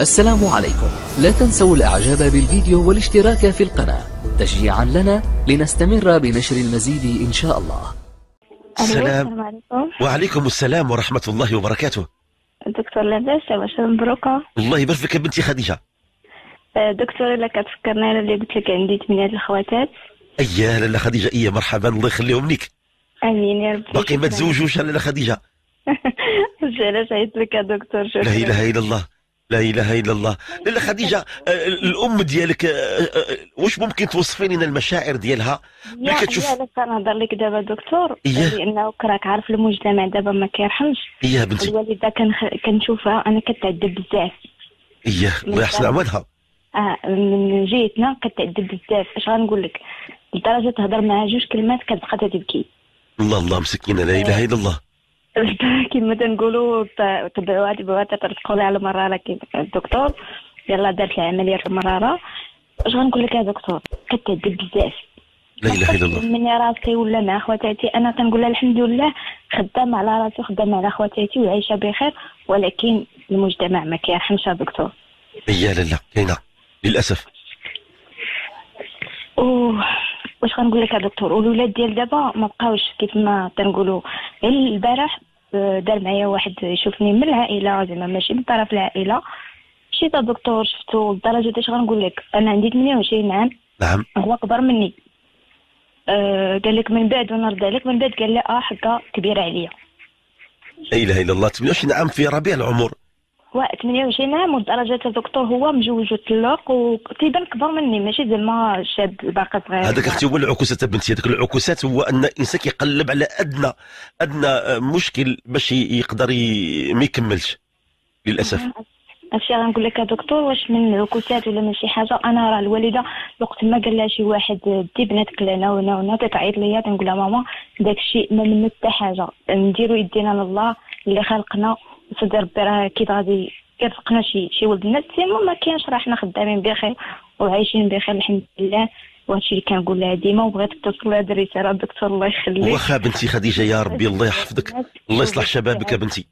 السلام عليكم لا تنسوا الاعجاب بالفيديو والاشتراك في القناة تشجيعا لنا لنستمر بنشر المزيد ان شاء الله السلام عليكم وعليكم السلام ورحمة الله وبركاته دكتور لاباس باش مبروكة الله يبارك فيك يا بنتي خديجة أه، دكتور الا كتفكرنا انا اللي قلت لك عندي ثمانية الخواتات يا لاله خديجة ايه مرحبا الله يخليهم لك امين يا ربي باقي ما تزوجوش لاله خديجة علاش عيطت لك يا دكتور شكرا لا اله الا الله لا اله الا الله لاله خديجه آه، الام ديالك آه، آه، واش ممكن توصفي لنا المشاعر ديالها ملي كتشوف انا كنهضر لك دابا دكتور إيه؟ لانه كراك عارف المجتمع دابا ما كيرحمش اييه بنتي الوالده كنشوفها انا كتعذب بزاف اييه الله يحسن عملها اه من جهتنا كتعذب بزاف اش غنقول لك لدرجه تهضر معها جوج كلمات كتبقى تبكي الله الله مسكينه لا اله الا الله كيما تنقولوا تبعوها تبعوها ترسقوا على المراره لك الدكتور يلا دارت العمليه في المراره اش غنقول لك يا دكتور كتعذب بزاف لا اله الا الله مني راسي ولا مع خواتاتي انا تنقول لها الحمد لله خدامه على راسي وخدامه على خواتاتي وعايشه بخير ولكن المجتمع ما كيرحمش يا دكتور يا لا كاينه للاسف اوه واش غنقول لك يا دكتور والولاد ديال دابا ما بقاوش كيف ما تنقولوا البارح آه، دار معايا واحد يشوفني من العائله زعما ماشي من طرف العائله مشيت الدكتور شفتو لدرجه اش غنقول لك انا عندي 28 عام نعم هو كبر مني آه قال لك من بعد وانا رضى عليك من بعد قال لي اه حقه كبيره عليا لا اله الا الله 28 عام في ربيع العمر 28 عام ودرجة الدكتور هو مجوج وطلق وتيبان كبر مني ماشي زعما شاب باقي صغير هذاك اختي هو العكوسات بنتي هذاك العكوسات هو ان الانسان كيقلب على ادنى ادنى مشكل باش يقدر ما يكملش للاسف هادشي غنقول لك دكتور واش من عكوسات ولا من شي حاجه انا راه الوالده وقت ما قال لها شي واحد دي بناتك لهنا وهنا وهنا تتعيط ليا تنقول لها ماما داك الشيء ما منه حتى حاجه نديرو يدينا لله اللي خلقنا صدر ربي راه كيف غادي يرزقنا شي شي ولد الناس ديما ما كاينش راه حنا خدامين بخير وعايشين بخير الحمد لله وهادشي اللي كنقول لها ديما وبغيت توصل لهاد الرساله الدكتور الله يخليك واخا بنتي خديجه يا ربي الله يحفظك الله يصلح شبابك يا بنتي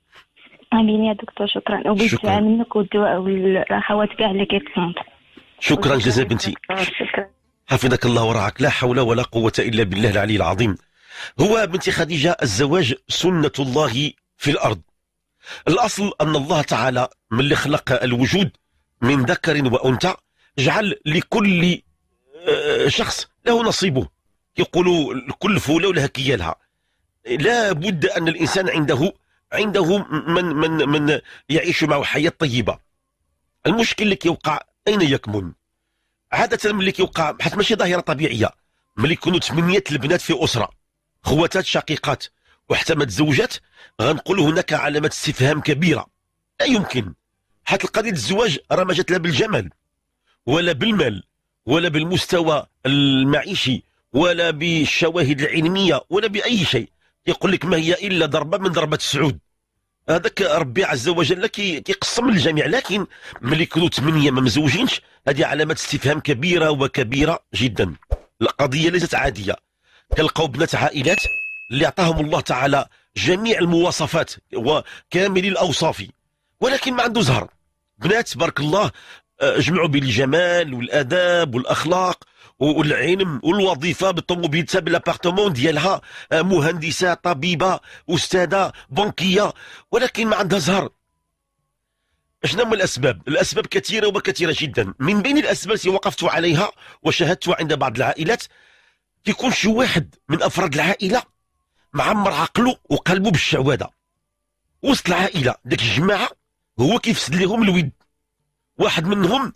امين يا دكتور شكرا وبالدعاء منك والدعاء والاخوات كاع اللي كيتصنت شكرا جزيلا بنتي شكرا حفظك الله ورعاك لا حول ولا قوه الا بالله العلي العظيم هو بنتي خديجه الزواج سنه الله في الارض الأصل أن الله تعالى من اللي خلق الوجود من ذكر وأنثى جعل لكل آه، شخص له نصيبه يقول كل فولة ولها كيالها لا بد أن الإنسان عنده عنده من من من يعيش معه حياة طيبة المشكل اللي كيوقع أين يكمن عادة ملي كيوقع حيت ماشي ظاهرة طبيعية ملي يكونوا ثمانية البنات في أسرة خواتات شقيقات وحتى ما تزوجات غنقول هناك علامة استفهام كبيرة لا يمكن حتى قضية الزواج راه ما جات لا بالجمال ولا بالمال ولا بالمستوى المعيشي ولا بالشواهد العلمية ولا بأي شيء يقول لك ما هي إلا ضربة من ضربة السعود هذاك ربي عز وجل كيقسم للجميع لكن ملي يكونوا ثمانية ما مزوجينش هذه علامة استفهام كبيرة وكبيرة جدا القضية ليست عادية كنلقاو بنات عائلات اللي اعطاهم الله تعالى جميع المواصفات وكامل الاوصاف ولكن ما عنده زهر بنات بارك الله آه، اجمعوا بين الجمال والاداب والاخلاق والعلم والوظيفه بالطوموبيل تاب بالابارتمون ديالها آه، مهندسه طبيبه استاذه بنكيه ولكن ما عندها زهر شنو هما الاسباب؟ الاسباب كثيره وكثيره جدا، من بين الاسباب التي وقفت عليها وشاهدت عند بعض العائلات كيكون شي واحد من افراد العائله معمر عقله وقلبه بالشعوذه وسط العائله ديك الجماعه هو كيفسد لهم الود واحد منهم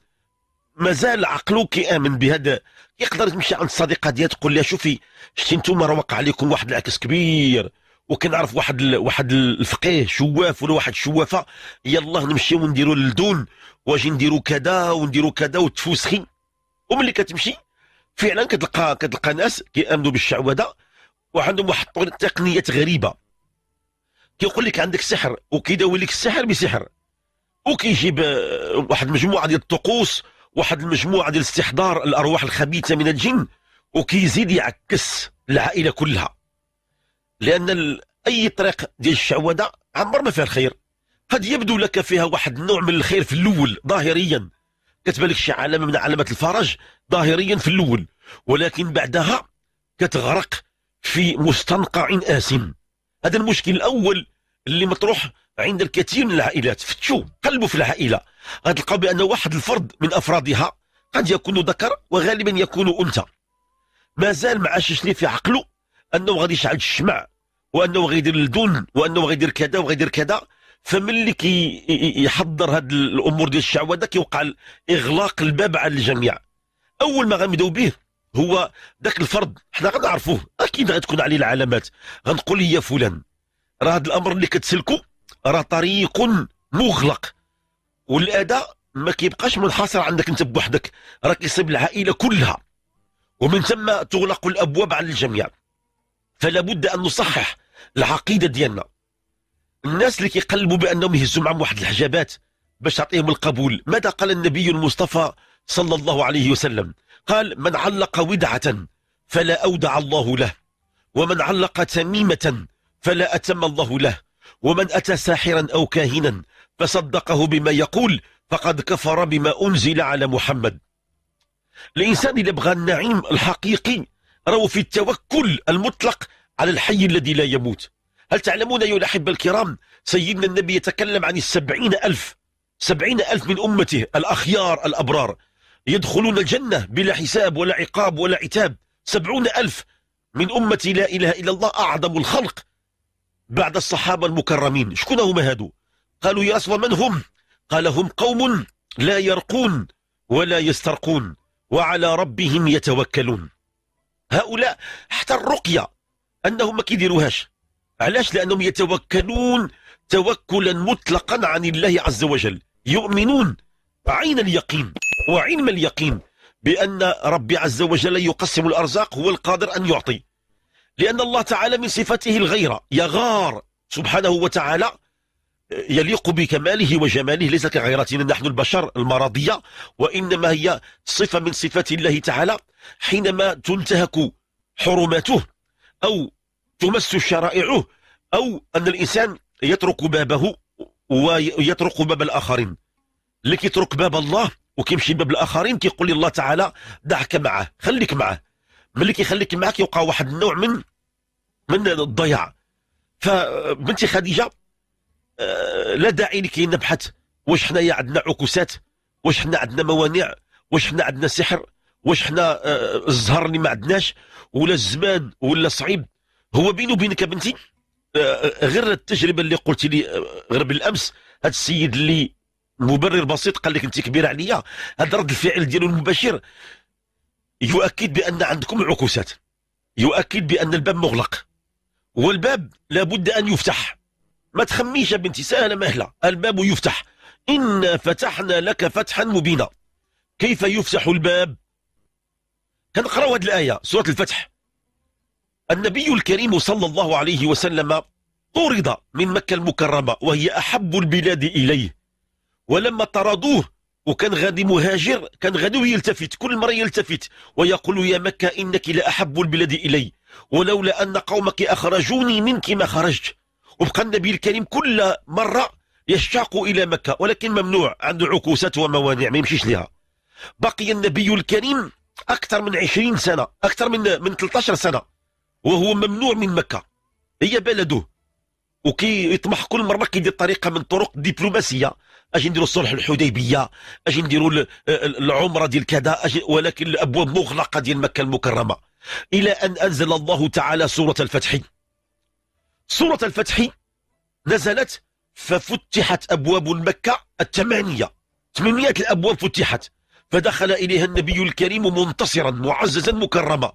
مازال عقله كيامن بهذا يقدر تمشي عند الصديقه ديالها تقول لها شوفي شتي نتوما راه وقع عليكم واحد العكس كبير وكنعرف واحد ال... واحد الفقيه شواف ولا واحد الشوافه يلاه نمشيو نديرو للدون واجي نديرو كذا ونديرو كذا وتفوسخي وملي كتمشي فعلا كتلقى كتلقى ناس كيامنوا بالشعوذه وعندهم واحد تقنيات غريبه كيقول لك عندك سحر وكيداوي لك السحر بسحر وكيجيب آه، واحد المجموعه ديال الطقوس واحد المجموعه ديال استحضار الارواح الخبيثه من الجن وكيزيد يعكس العائله كلها لان اي طريق ديال الشعوذه عمر ما فيها الخير قد يبدو لك فيها واحد النوع من الخير في الاول ظاهريا كتبان لك شي علامه من علامات الفرج ظاهريا في الاول ولكن بعدها كتغرق في مستنقع آسم هذا المشكل الأول اللي مطروح عند الكثير من العائلات فتشوا قلبوا في العائلة غتلقاو بأن واحد الفرد من أفرادها قد يكون ذكر وغالبا يكون أنثى مازال ما عاشش في عقله أنه غادي يشعل الشمع وأنه غيدير الدون وأنه غيدير كذا وغيدير كذا فملي كي يحضر هاد الامور ديال الشعوذه كيوقع اغلاق الباب على الجميع اول ما غنبداو به هو ذاك الفرد حنا غنعرفوه اكيد غتكون عليه العلامات غنقول يا فلان راه هذا الامر اللي كتسلكو راه طريق مغلق والاذى ما كيبقاش منحصر عندك انت بوحدك راه كيصيب العائله كلها ومن ثم تغلق الابواب على الجميع فلا بد ان نصحح العقيده ديالنا الناس اللي كيقلبوا بانهم يهزوا معهم واحد الحجابات باش تعطيهم القبول ماذا قال النبي المصطفى صلى الله عليه وسلم قال من علق ودعة فلا أودع الله له ومن علق تميمة فلا أتم الله له ومن أتى ساحرا أو كاهنا فصدقه بما يقول فقد كفر بما أنزل على محمد الإنسان اللي بغى النعيم الحقيقي رو في التوكل المطلق على الحي الذي لا يموت هل تعلمون أيها الأحبة الكرام سيدنا النبي يتكلم عن السبعين ألف سبعين ألف من أمته الأخيار الأبرار يدخلون الجنة بلا حساب ولا عقاب ولا عتاب سبعون ألف من أمة لا إله إلا الله أعظم الخلق بعد الصحابة المكرمين شكون هما هادو قالوا يا رسول من هم قال هم قوم لا يرقون ولا يسترقون وعلى ربهم يتوكلون هؤلاء حتى الرقية أنهم ما كيديروهاش علاش لأنهم يتوكلون توكلا مطلقا عن الله عز وجل يؤمنون عين اليقين وعلم اليقين بأن ربي عز وجل يقسم الأرزاق هو القادر أن يعطي لأن الله تعالى من صفته الغيرة يغار سبحانه وتعالى يليق بكماله وجماله ليس كغيرتنا نحن البشر المرضية وإنما هي صفة من صفات الله تعالى حينما تنتهك حرماته أو تمس شرائعه أو أن الإنسان يترك بابه ويترك باب الآخرين لكي يترك باب الله وكيمشي لباب الاخرين كيقول لي الله تعالى دعك معه خليك معه ملي كيخليك معه كيوقع واحد النوع من من الضياع فبنتي خديجه آه، لا داعي لكي نبحث واش حنايا عندنا عكوسات واش حنا عندنا موانع واش حنا عندنا سحر واش حنا آه، الزهر اللي ما عندناش ولا الزمان ولا صعيب هو بيني وبينك بنتي آه، غير التجربه اللي قلت لي غير بالامس هذا السيد اللي المبرر بسيط قال لك انت كبير عليا هذا رد الفعل ديالو المباشر يؤكد بان عندكم عكوسات يؤكد بان الباب مغلق والباب لابد ان يفتح ما تخميش يا بنتي سهله مهله الباب يفتح انا فتحنا لك فتحا مبينا كيف يفتح الباب كنقراو هذه الايه سوره الفتح النبي الكريم صلى الله عليه وسلم طرد من مكه المكرمه وهي احب البلاد اليه ولما طردوه وكان غادي مهاجر كان غادي يلتفت كل مرة يلتفت ويقول يا مكة إنك لأحب البلاد إلي ولولا أن قومك أخرجوني منك ما خرجت وبقى النبي الكريم كل مرة يشتاق إلى مكة ولكن ممنوع عنده عكوسات وموانع ما يمشيش لها بقي النبي الكريم أكثر من 20 سنة أكثر من من 13 سنة وهو ممنوع من مكة هي بلده وكي يطمح كل مرة كيدير طريقة من طرق دبلوماسية اجي نديروا صلح الحديبيه اجي نديروا العمره ديال كذا ولكن الابواب مغلقه ديال مكه المكرمه الى ان انزل الله تعالى سوره الفتح سوره الفتح نزلت ففتحت ابواب مكه الثمانيه ثمانيه الابواب فتحت فدخل اليها النبي الكريم منتصرا معززا مكرما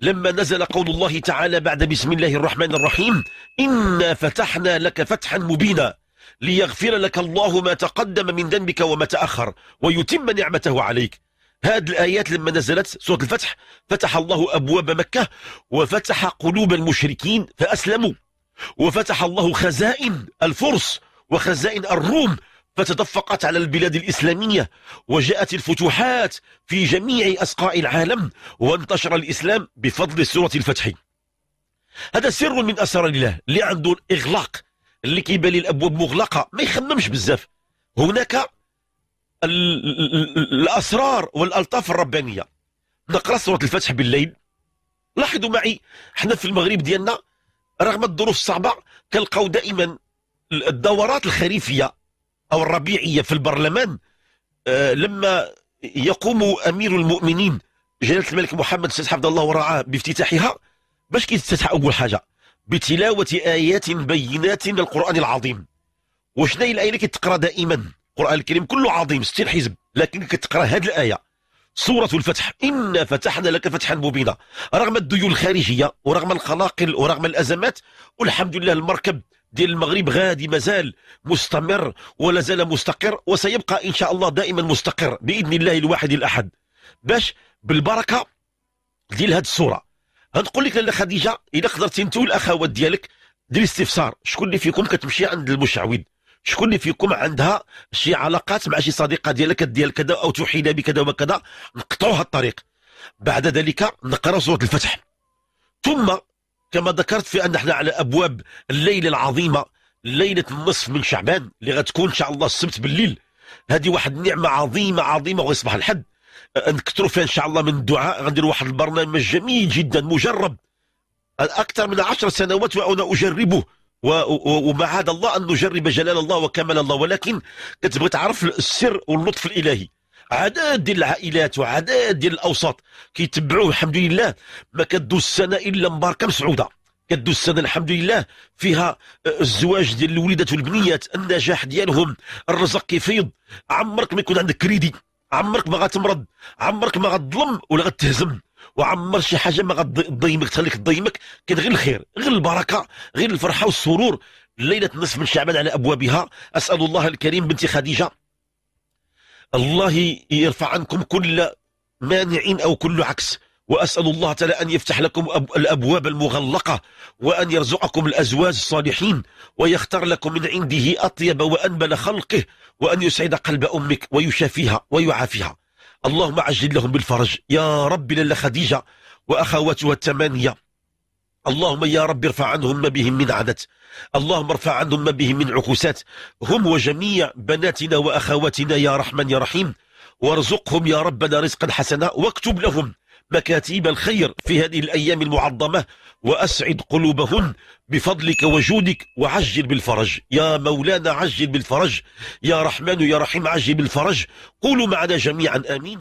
لما نزل قول الله تعالى بعد بسم الله الرحمن الرحيم انا فتحنا لك فتحا مبينا ليغفر لك الله ما تقدم من ذنبك وما تأخر ويتم نعمته عليك هذه الآيات لما نزلت سورة الفتح فتح الله أبواب مكة وفتح قلوب المشركين فأسلموا وفتح الله خزائن الفرس وخزائن الروم فتدفقت على البلاد الإسلامية وجاءت الفتوحات في جميع أسقاء العالم وانتشر الإسلام بفضل سورة الفتح هذا سر من أسرار الله اللي عنده إغلاق اللي كيبان لي الابواب مغلقه ما يخممش بزاف هناك الاسرار والالطاف الربانيه نقرا سوره الفتح بالليل لاحظوا معي حنا في المغرب ديالنا رغم الظروف الصعبه كنلقاو دائما الدورات الخريفيه او الربيعيه في البرلمان آه، لما يقوم امير المؤمنين جلاله الملك محمد السيد حفظه الله ورعاه بافتتاحها باش كيتفتح اول حاجه بتلاوة آيات بينات للقرآن العظيم وشناهي الآية اللي كتقرا دائما القرآن الكريم كله عظيم 60 حزب لكن كتقرا هذه الآية سورة الفتح إنا فتحنا لك فتحا مبينا رغم الديون الخارجية ورغم القلاقل ورغم الأزمات والحمد لله المركب ديال المغرب غادي مازال مستمر ولا زال مستقر وسيبقى إن شاء الله دائما مستقر بإذن الله الواحد الأحد باش بالبركة ديال هذه السورة غتقول لك لاله خديجه الا قدرتي انت والاخوات ديالك ديري استفسار شكون اللي فيكم كتمشي عند المشعوذ شكون اللي فيكم عندها شي علاقات مع شي صديقه ديالك ديال كذا او توحينا بكذا وكذا نقطعوها الطريق بعد ذلك نقرا سوره الفتح ثم كما ذكرت في ان احنا على ابواب الليله العظيمه ليله النصف من شعبان اللي غتكون ان شاء الله السبت بالليل هذه واحد النعمه عظيمه عظيمه ويصبح الحد نكثروا فيها ان شاء الله من الدعاء غندير واحد البرنامج جميل جدا مجرب اكثر من عشر سنوات وانا اجربه وما الله ان نجرب جلال الله وكمال الله ولكن كتبغي تعرف السر واللطف الالهي عدد ديال العائلات وعدد ديال الاوساط كيتبعوه الحمد لله ما كدوز السنه الا مباركه مسعوده كدوز السنه الحمد لله فيها آه، الزواج ديال الوليدات والبنيات النجاح ديالهم الرزق كيفيض عمرك ما يكون عندك كريدي عمرك ما غتمرض عمرك ما غتظلم ولا غتهزم وعمر شي حاجه ما غتضيمك تخليك تضيمك كاين غير الخير غير البركه غير الفرحه والسرور ليله نصف من شعبان على ابوابها اسال الله الكريم بنت خديجه الله يرفع عنكم كل مانع او كل عكس وأسأل الله تعالى أن يفتح لكم الأبواب المغلقة وأن يرزقكم الأزواج الصالحين ويختار لكم من عنده أطيب وأنبل خلقه وأن يسعد قلب أمك ويشافيها ويعافيها اللهم عجل لهم بالفرج يا رب للا خديجة وأخواتها الثمانية اللهم يا رب ارفع عنهم ما بهم من عدد اللهم ارفع عنهم ما بهم من عكوسات هم وجميع بناتنا وأخواتنا يا رحمن يا رحيم وارزقهم يا ربنا رزقا حسنا واكتب لهم مكاتيب الخير في هذه الأيام المعظمة وأسعد قلوبهن بفضلك وجودك وعجل بالفرج يا مولانا عجل بالفرج يا رحمن يا رحيم عجل بالفرج قولوا معنا جميعا آمين